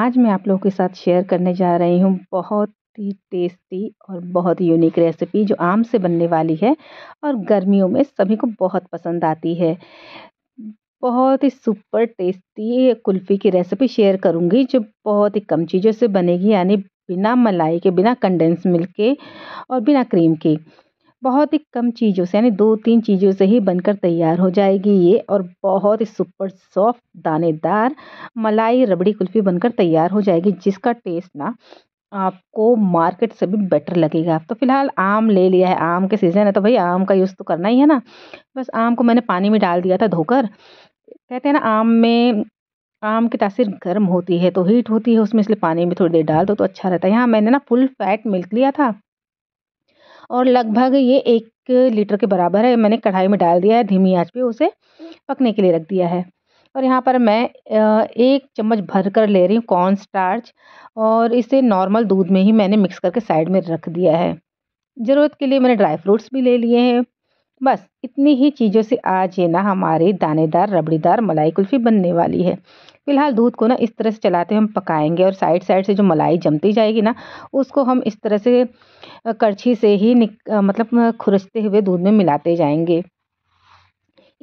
आज मैं आप लोगों के साथ शेयर करने जा रही हूँ बहुत ही टेस्टी और बहुत यूनिक रेसिपी जो आम से बनने वाली है और गर्मियों में सभी को बहुत पसंद आती है बहुत ही सुपर टेस्टी कुल्फ़ी की रेसिपी शेयर करूँगी जो बहुत ही कम चीज़ों से बनेगी यानी बिना मलाई के बिना कंडेंस मिल्क के और बिना क्रीम के बहुत ही कम चीज़ों से यानी दो तीन चीज़ों से ही बनकर तैयार हो जाएगी ये और बहुत ही सुपर सॉफ्ट दानेदार मलाई रबड़ी कुल्फ़ी बनकर तैयार हो जाएगी जिसका टेस्ट ना आपको मार्केट से भी बेटर लगेगा तो फिलहाल आम ले लिया है आम के सीज़न है तो भाई आम का यूज़ तो करना ही है ना बस आम को मैंने पानी में डाल दिया था धोकर कहते हैं ना आम में आम की तासीर गर्म होती है तो हीट होती है उसमें इसलिए पानी में थोड़ी देर डाल दो तो अच्छा रहता है यहाँ मैंने ना फुल फैट मिल्क लिया था और लगभग ये एक लीटर के बराबर है मैंने कढ़ाई में डाल दिया है धीमी आँच पर उसे पकने के लिए रख दिया है और यहाँ पर मैं एक चम्मच भर कर ले रही हूँ कॉर्न स्टार्च और इसे नॉर्मल दूध में ही मैंने मिक्स करके साइड में रख दिया है ज़रूरत के लिए मैंने ड्राई फ्रूट्स भी ले लिए हैं बस इतनी ही चीज़ों से आज ये ना हमारी दानेदार रबड़ीदार मलाई कुल्फ़ी बनने वाली है फिलहाल दूध को ना इस तरह से चलाते हम पकाएंगे और साइड साइड से जो मलाई जमती जाएगी ना उसको हम इस तरह से करछी से ही निक मतलब खुरचते हुए दूध में मिलाते जाएंगे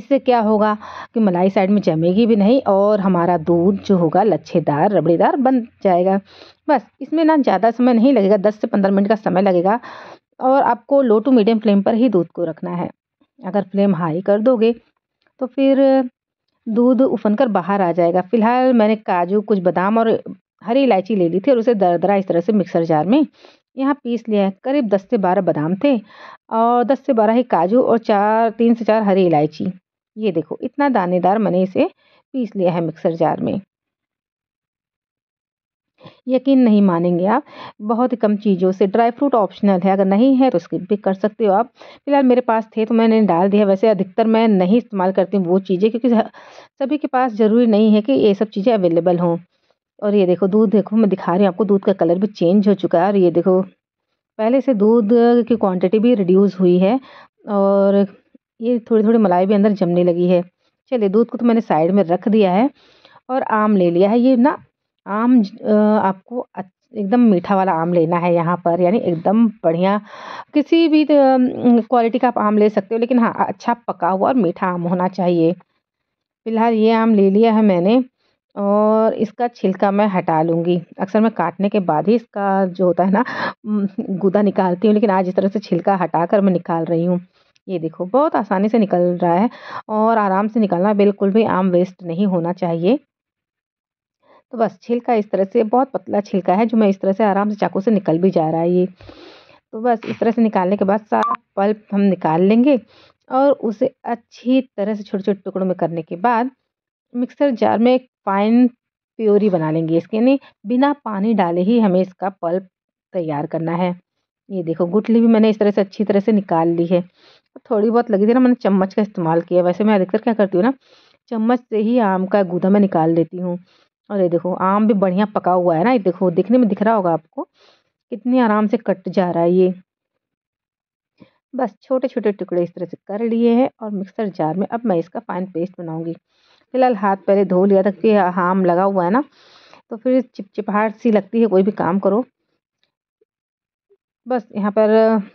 इससे क्या होगा कि मलाई साइड में जमेगी भी नहीं और हमारा दूध जो होगा लच्छेदार रबड़ीदार बन जाएगा बस इसमें ना ज़्यादा समय नहीं लगेगा दस से पंद्रह मिनट का समय लगेगा और आपको लो टू मीडियम फ्लेम पर ही दूध को रखना है अगर फ्लेम हाई कर दोगे तो फिर दूध उफन कर बाहर आ जाएगा फिलहाल मैंने काजू कुछ बादाम और हरी इलायची ले ली थी और उसे दरदरा इस तरह से मिक्सर जार में यहाँ पीस लिया है करीब दस से बारह बादाम थे और दस से बारह ही काजू और चार तीन से चार हरी इलायची ये देखो इतना दानेदार मैंने इसे पीस लिया है मिक्सर जार में यकीन नहीं मानेंगे आप बहुत ही कम चीज़ों से ड्राई फ्रूट ऑप्शनल है अगर नहीं है तो उसकी भी कर सकते हो आप फिलहाल मेरे पास थे तो मैंने डाल दिया वैसे अधिकतर मैं नहीं इस्तेमाल करती हूँ वो चीज़ें क्योंकि सभी के पास ज़रूरी नहीं है कि ये सब चीज़ें अवेलेबल हों और ये देखो दूध देखो मैं दिखा रही हूँ आपको दूध का कलर भी चेंज हो चुका है और ये देखो पहले से दूध की क्वांटिटी भी रिड्यूस हुई है और ये थोड़ी थोड़ी मलाई भी अंदर जमने लगी है चलिए दूध को तो मैंने साइड में रख दिया है और आम ले लिया है ये ना आम आपको एकदम मीठा वाला आम लेना है यहाँ पर यानी एकदम बढ़िया किसी भी क्वालिटी का आप आम ले सकते हो लेकिन हाँ अच्छा पका हुआ और मीठा आम होना चाहिए फ़िलहाल ये आम ले लिया है मैंने और इसका छिलका मैं हटा लूँगी अक्सर मैं काटने के बाद ही इसका जो होता है ना गुदा निकालती हूँ लेकिन आज इस तरह से छिलका हटा कर मैं निकाल रही हूँ ये देखो बहुत आसानी से निकल रहा है और आराम से निकालना बिल्कुल भी आम वेस्ट नहीं होना चाहिए तो बस छिलका इस तरह से बहुत पतला छिलका है जो मैं इस तरह से आराम से चाकू से निकल भी जा रहा है ये तो बस इस तरह से निकालने के बाद सारा पल्प हम निकाल लेंगे और उसे अच्छी तरह से छोटे छोटे टुकड़ों में करने के बाद मिक्सर जार में एक फाइन प्योरी बना लेंगे इसके यानी बिना पानी डाले ही हमें इसका पल्प तैयार करना है ये देखो गुटली भी मैंने इस तरह से अच्छी तरह से निकाल ली है थोड़ी बहुत लगी थी ना मैंने चम्मच का इस्तेमाल किया वैसे मैं अधिकतर क्या करती हूँ ना चम्मच से ही आम का गूदा मैं निकाल लेती हूँ और ये देखो आम भी बढ़िया पका हुआ है ना ये देखो दिखने में दिख रहा होगा आपको कितने आराम से कट जा रहा है ये बस छोटे छोटे टुकड़े इस तरह से कर लिए हैं और मिक्सर जार में अब मैं इसका फाइन पेस्ट बनाऊंगी फिलहाल हाथ पहले धो लिया था क्योंकि आम लगा हुआ है ना तो फिर चिपचिपाहट सी लगती है कोई भी काम करो बस यहाँ पर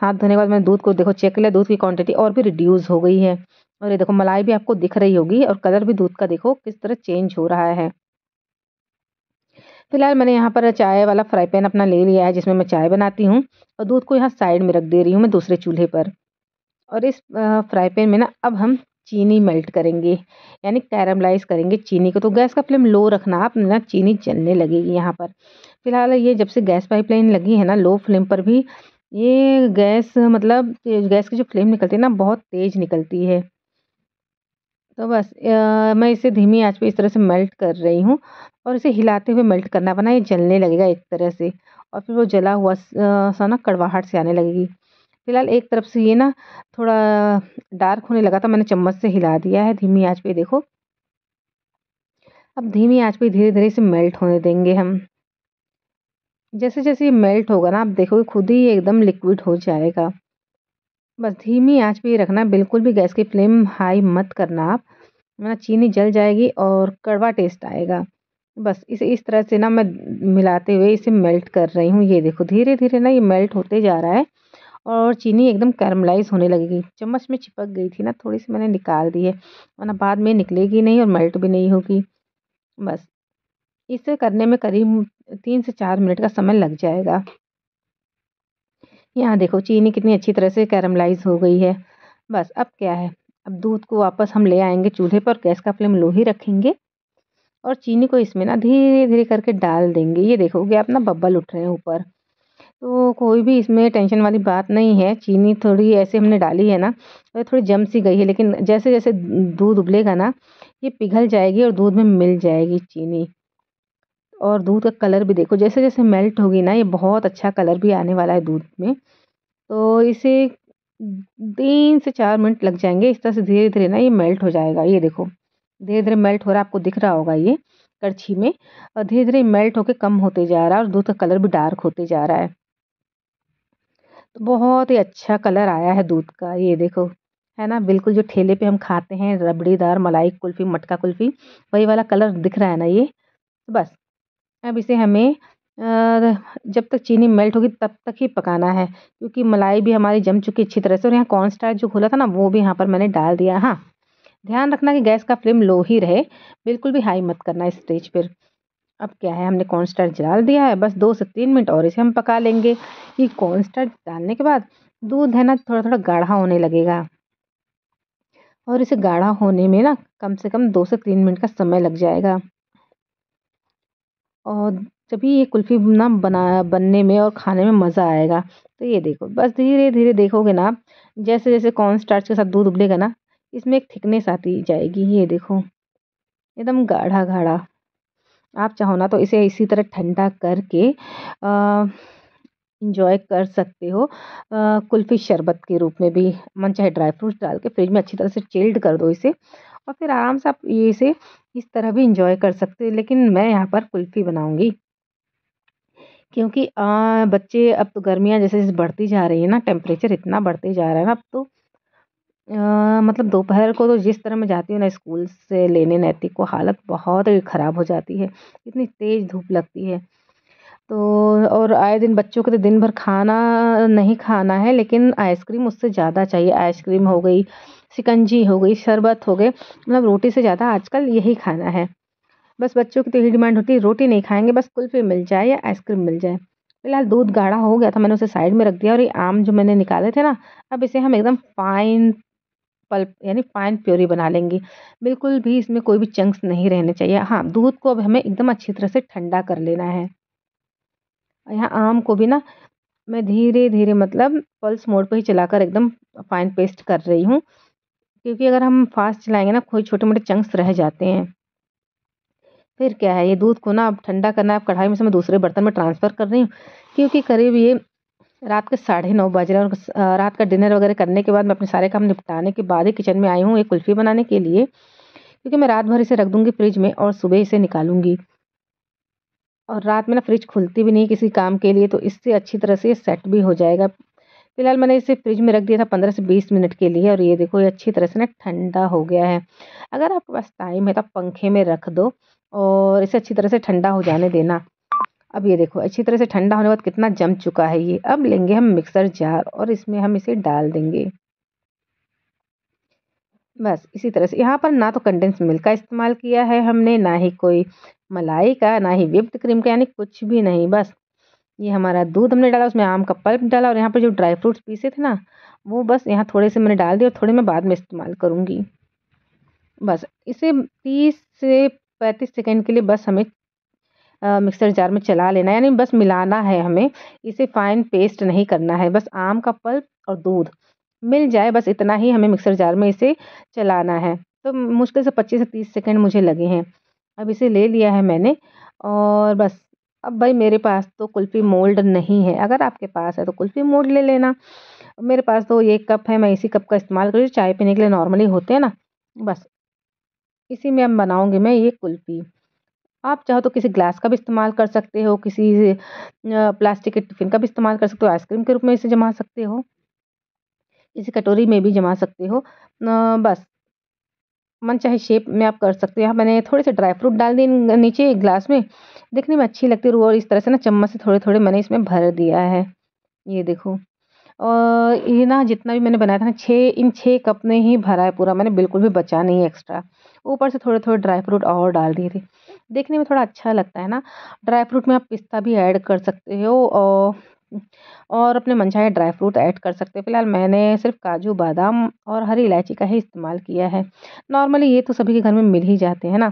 हाथ धोने के बाद मैंने दूध को देखो चेक लिया दूध की क्वांटिटी और भी रिड्यूस हो गई है और ये देखो मलाई भी आपको दिख रही होगी और कलर भी दूध का देखो किस तरह चेंज हो रहा है फिलहाल मैंने यहाँ पर चाय वाला फ्राई पैन अपना ले लिया है जिसमें मैं चाय बनाती हूँ और दूध को यहाँ साइड में रख दे रही हूँ मैं दूसरे चूल्हे पर और इस फ्राई पैन में ना अब हम चीनी मेल्ट करेंगे यानी कैरमलाइज करेंगे चीनी को तो गैस का फ्लेम लो रखना आप ना चीनी जलने लगेगी यहाँ पर फिलहाल ये जब से गैस पाइपलाइन लगी है ना लो फ्लेम पर भी ये गैस मतलब गैस की जो फ्लेम निकलती है ना बहुत तेज़ निकलती है तो बस मैं इसे धीमी आंच पे इस तरह से मेल्ट कर रही हूँ और इसे हिलाते हुए मेल्ट करना बना ये जलने लगेगा एक तरह से और फिर वो जला हुआ सा ना कड़वाहट से आने लगेगी फ़िलहाल एक तरफ से ये ना थोड़ा डार्क होने लगा था मैंने चम्मच से हिला दिया है धीमी आंच पे देखो अब धीमी आंच पे धीरे धीरे इसे मेल्ट होने देंगे हम जैसे जैसे ये मेल्ट होगा ना आप देखोगे खुद ही एकदम लिक्विड हो जाएगा बस धीमी आंच पे रखना बिल्कुल भी गैस की फ्लेम हाई मत करना आप वरना चीनी जल जाएगी और कड़वा टेस्ट आएगा बस इसे इस तरह से ना मैं मिलाते हुए इसे मेल्ट कर रही हूँ ये देखो धीरे धीरे ना ये मेल्ट होते जा रहा है और चीनी एकदम कैरमलाइज होने लगेगी चम्मच में चिपक गई थी ना थोड़ी सी मैंने निकाल दी है वरना बाद में निकलेगी नहीं और मेल्ट भी नहीं होगी बस इसे करने में करीब तीन से चार मिनट का समय लग जाएगा यहाँ देखो चीनी कितनी अच्छी तरह से कैरमलाइज हो गई है बस अब क्या है अब दूध को वापस हम ले आएंगे चूल्हे पर गैस का फ्लेम लो ही रखेंगे और चीनी को इसमें ना धीरे धीरे करके डाल देंगे ये देखोगे आप ना बब्बल उठ रहे हैं ऊपर तो कोई भी इसमें टेंशन वाली बात नहीं है चीनी थोड़ी ऐसे हमने डाली है ना तो थोड़ी जम सी गई है लेकिन जैसे जैसे दूध उबलेगा ना ये पिघल जाएगी और दूध में मिल जाएगी चीनी और दूध का कलर भी देखो जैसे जैसे मेल्ट होगी ना ये बहुत अच्छा कलर भी आने वाला है दूध में तो इसे तीन से चार मिनट लग जाएंगे इस तरह से धीरे धीरे ना ये मेल्ट हो जाएगा ये देखो धीरे धीरे मेल्ट हो रहा है आपको दिख रहा होगा ये करछी में और धीरे धीरे मेल्ट होके कम होते जा रहा है और दूध का कलर भी डार्क होते जा रहा है तो बहुत ही अच्छा कलर आया है दूध का ये देखो है ना बिल्कुल जो ठेले पे हम खाते हैं रबड़ीदार मलाई कुल्फ़ी मटका कुल्फ़ी वही वाला कलर दिख रहा है ना ये तो बस अब इसे हमें जब तक चीनी मेल्ट होगी तब तक ही पकाना है क्योंकि मलाई भी हमारी जम चुकी अच्छी तरह से और यहाँ कॉर्न स्टार्च जो खुला था ना वो भी यहाँ पर मैंने डाल दिया हाँ ध्यान रखना कि गैस का फ्लेम लो ही रहे बिल्कुल भी हाई मत करना इस स्टेज पर अब क्या है हमने कॉर्न स्टार्च डाल दिया है बस दो से तीन मिनट और इसे हम पका लेंगे कि कॉर्न स्टार्च डालने के बाद दूध है ना थोड़ा थोड़ा गाढ़ा होने लगेगा और इसे गाढ़ा होने में ना कम से कम दो से तीन मिनट का समय लग जाएगा और तभी ये कुल्फ़ी ना बना बनने में और खाने में मज़ा आएगा तो ये देखो बस धीरे धीरे देखोगे ना आप जैसे जैसे कॉर्न स्टार्च के साथ दूध उबलेगा ना इसमें एक थिकनेस आती जाएगी ये देखो एकदम गाढ़ा गाढ़ा आप चाहो ना तो इसे इसी तरह ठंडा करके इंजॉय कर सकते हो कुल्फ़ी शरबत के रूप में भी मन चाहे ड्राई फ्रूट्स डाल के फ्रिज में अच्छी तरह से चिल्ड कर दो इसे और फिर आराम से आप ये इसे इस तरह भी इंजॉय कर सकते हो लेकिन मैं यहाँ पर कुल्फ़ी बनाऊँगी क्योंकि आ, बच्चे अब तो गर्मियाँ जैसे जैसे बढ़ती जा रही है ना टेम्परेचर इतना बढ़ते जा रहा है ना अब तो आ, मतलब दोपहर को तो जिस तरह मैं जाती हूँ ना स्कूल से लेने नैतिक को हालत बहुत ख़राब हो जाती है इतनी तेज़ धूप लगती है तो और आए दिन बच्चों को तो दिन भर खाना नहीं खाना है लेकिन आइसक्रीम उससे ज़्यादा चाहिए आइसक्रीम हो गई शिकंजी हो गई शरबत हो गए मतलब रोटी से ज़्यादा आजकल यही खाना है बस बच्चों की तो यही डिमांड होती है रोटी नहीं खाएंगे बस कुल्फ़ी मिल जाए या आइसक्रीम मिल जाए फिलहाल दूध गाढ़ा हो गया था मैंने उसे साइड में रख दिया और ये आम जो मैंने निकाले थे ना अब इसे हम एकदम फाइन पल्प यानी फाइन प्योरी बना लेंगे बिल्कुल भी इसमें कोई भी चंक्स नहीं रहने चाहिए हाँ दूध को अब हमें एकदम अच्छी तरह से ठंडा कर लेना है यहाँ आम को भी ना मैं धीरे धीरे मतलब पल्स मोड पर ही चलाकर एकदम फाइन पेस्ट कर रही हूँ क्योंकि अगर हम फास्ट चलाएंगे ना कोई छोटे मोटे चंक्स रह जाते हैं फिर क्या है ये दूध को ना अब ठंडा करना है अब कढ़ाई में से मैं दूसरे बर्तन में ट्रांसफ़र कर रही हूँ क्योंकि करीब ये रात के साढ़े नौ बज रहे हैं और रात का डिनर वगैरह करने के बाद मैं अपने सारे काम निपटाने के बाद ही किचन में आई हूँ एक कुल्फ़ी बनाने के लिए क्योंकि मैं रात भर इसे रख दूँगी फ्रिज में और सुबह इसे निकालूंगी और रात में ना फ्रिज खुलती भी नहीं किसी काम के लिए तो इससे अच्छी तरह से ये सेट भी हो जाएगा फिलहाल मैंने इसे फ्रिज में रख दिया था पंद्रह से बीस मिनट के लिए और ये देखो ये अच्छी तरह से ना ठंडा हो गया है अगर आपके पास टाइम है तो पंखे में रख दो और इसे अच्छी तरह से ठंडा हो जाने देना अब ये देखो अच्छी तरह से ठंडा होने के बाद कितना जम चुका है ये अब लेंगे हम मिक्सर जार और इसमें हम इसे डाल देंगे बस इसी तरह से यहाँ पर ना तो कंडेंस मिल्क का इस्तेमाल किया है हमने ना ही कोई मलाई का ना ही विप्ड क्रीम का यानी कुछ भी नहीं बस ये हमारा दूध हमने डाला उसमें आम का पल्प डाला और यहाँ पर जो ड्राई फ्रूट्स पीसे थे ना वो बस यहाँ थोड़े से मैंने डाल दिए और थोड़े मैं बाद में इस्तेमाल करूँगी बस इसे तीस से पैंतीस सेकेंड के लिए बस हमें मिक्सर जार में चला लेना यानी बस मिलाना है हमें इसे फाइन पेस्ट नहीं करना है बस आम का पल्प और दूध मिल जाए बस इतना ही हमें मिक्सर जार में इसे चलाना है तो मुश्किल से पच्चीस से तीस सेकेंड मुझे लगे हैं अब इसे ले लिया है मैंने और बस अब भाई मेरे पास तो कुल्फ़ी मोल्ड नहीं है अगर आपके पास है तो कुल्फ़ी मोल्ड ले लेना मेरे पास तो ये कप है मैं इसी कप का इस्तेमाल करूँ चाय पीने के लिए नॉर्मली होते हैं ना बस इसी में हम बनाऊँगी मैं ये कुल्फ़ी आप चाहो तो किसी ग्लास का भी इस्तेमाल कर सकते हो किसी प्लास्टिक के टिफ़िन का भी इस्तेमाल कर सकते हो आइसक्रीम के रूप में इसे जमा सकते हो इसे कटोरी में भी जमा सकते हो बस मन चाहे शेप में आप कर सकते हो यहाँ मैंने थोड़े से ड्राई फ्रूट डाल दिए नीचे एक ग्लास में देखने में अच्छी लगती है और इस तरह से ना चम्मच से थोड़े थोड़े मैंने इसमें भर दिया है ये देखो और ये ना जितना भी मैंने बनाया था ना छः इन छः कप ने ही भरा है पूरा मैंने बिल्कुल भी बचा नहीं एक्स्ट्रा ऊपर से थोड़े थोड़े ड्राई फ्रूट और डाल दिए थे देखने में थोड़ा अच्छा लगता है ना ड्राई फ्रूट में आप पिस्ता भी ऐड कर सकते हो और और अपने मनचाहे ड्राई फ्रूट ऐड कर सकते हैं फ़िलहाल मैंने सिर्फ काजू बादाम और हरी इलायची का ही इस्तेमाल किया है नॉर्मली ये तो सभी के घर में मिल ही जाते हैं ना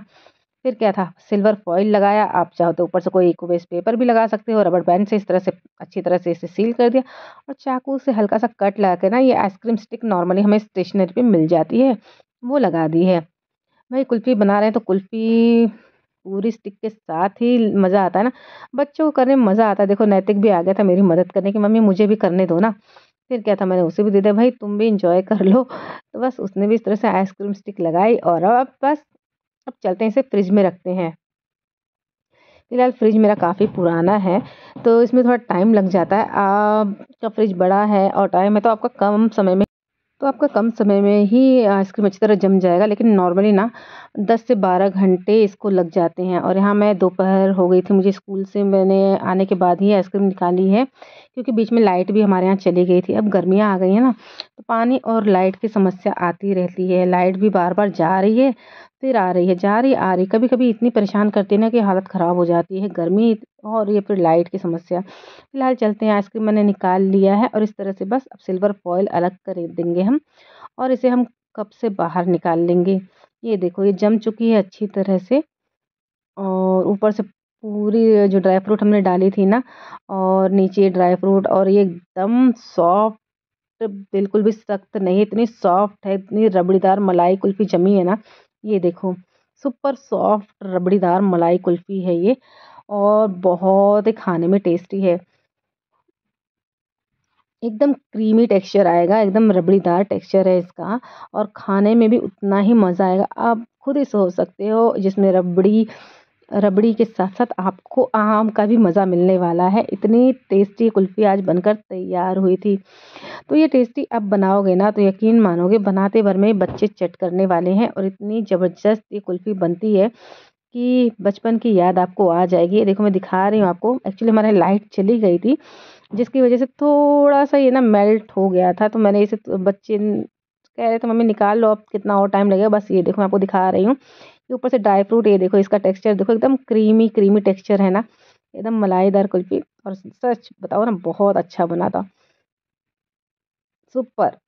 फिर क्या था सिल्वर फॉइल लगाया आप चाहो तो ऊपर से कोई इको वेस्ट पेपर भी लगा सकते हो रबड़ बैंड से इस तरह से अच्छी तरह से इसे सील कर दिया और चाकू से हल्का सा कट लगा कर ना ये आइसक्रीम स्टिक नॉर्मली हमें स्टेशनरी पे मिल जाती है वो लगा दी है भाई कुल्फ़ी बना रहे हैं तो कुल्फ़ी पूरी स्टिक के साथ ही मज़ा आता है ना बच्चों को करने में मज़ा आता है देखो नैतिक भी आ गया था मेरी मदद करने की मम्मी मुझे भी करने दो ना फिर क्या था मैंने उसे भी दे दिया भाई तुम भी इंजॉय कर लो तो बस उसने भी इस तरह से आइसक्रीम स्टिक लगाई और अब बस अब चलते हैं इसे फ्रिज में रखते हैं फिलहाल फ्रिज मेरा काफ़ी पुराना है तो इसमें थोड़ा टाइम लग जाता है आपका फ्रिज बड़ा है और टाइम है तो आपका कम समय में तो आपका कम समय में ही आइसक्रीम अच्छी तरह जम जाएगा लेकिन नॉर्मली ना दस से बारह घंटे इसको लग जाते हैं और यहाँ मैं दोपहर हो गई थी मुझे स्कूल से मैंने आने के बाद ही आइसक्रीम निकाली है क्योंकि बीच में लाइट भी हमारे यहाँ चली गई थी अब गर्मियाँ आ गई हैं ना तो पानी और लाइट की समस्या आती रहती है लाइट भी बार बार जा रही है फिर आ रही है जा रही आ रही कभी कभी इतनी परेशान करती है ना कि हालत ख़राब हो जाती है गर्मी और ये फिर लाइट की समस्या फ़िलहाल चलते हैं आइसक्रीम मैंने निकाल लिया है और इस तरह से बस अब सिल्वर फॉयल अलग कर देंगे हम और इसे हम कप से बाहर निकाल लेंगे ये देखो ये जम चुकी है अच्छी तरह से और ऊपर से पूरी जो ड्राई फ्रूट हमने डाली थी ना और नीचे ड्राई फ्रूट और ये एकदम सॉफ्ट बिल्कुल भी सख्त नहीं इतनी सॉफ्ट है इतनी रबड़ीदार मलाई कुल्फ़ी जमी है ना ये देखो सुपर सॉफ्ट रबड़ीदार मलाई कुल्फ़ी है ये और बहुत ही खाने में टेस्टी है एकदम क्रीमी टेक्सचर आएगा एकदम रबड़ीदार टेक्सचर है इसका और खाने में भी उतना ही मज़ा आएगा आप खुद ही सोच सकते हो जिसमें रबड़ी रबड़ी के साथ साथ आपको आम का भी मज़ा मिलने वाला है इतनी टेस्टी कुल्फ़ी आज बनकर तैयार हुई थी तो ये टेस्टी अब बनाओगे ना तो यकीन मानोगे बनाते भर में बच्चे चट करने वाले हैं और इतनी ज़बरदस्त ये कुल्फ़ी बनती है कि बचपन की याद आपको आ जाएगी ये देखो मैं दिखा रही हूँ आपको एक्चुअली हमारे लाइट चली गई थी जिसकी वजह से थोड़ा सा ये ना मेल्ट हो गया था तो मैंने इसे तो बच्चे कह रहे थे मम्मी निकाल लो अब कितना और टाइम लगेगा बस ये देखो मैं आपको दिखा रही हूँ ये ऊपर से ड्राई फ्रूट ये देखो इसका टेक्स्चर देखो एकदम क्रीमी क्रीमी टेक्स्चर है ना एकदम मलाईदार कुल्फी और सच बताओ ना बहुत अच्छा बना था सुपर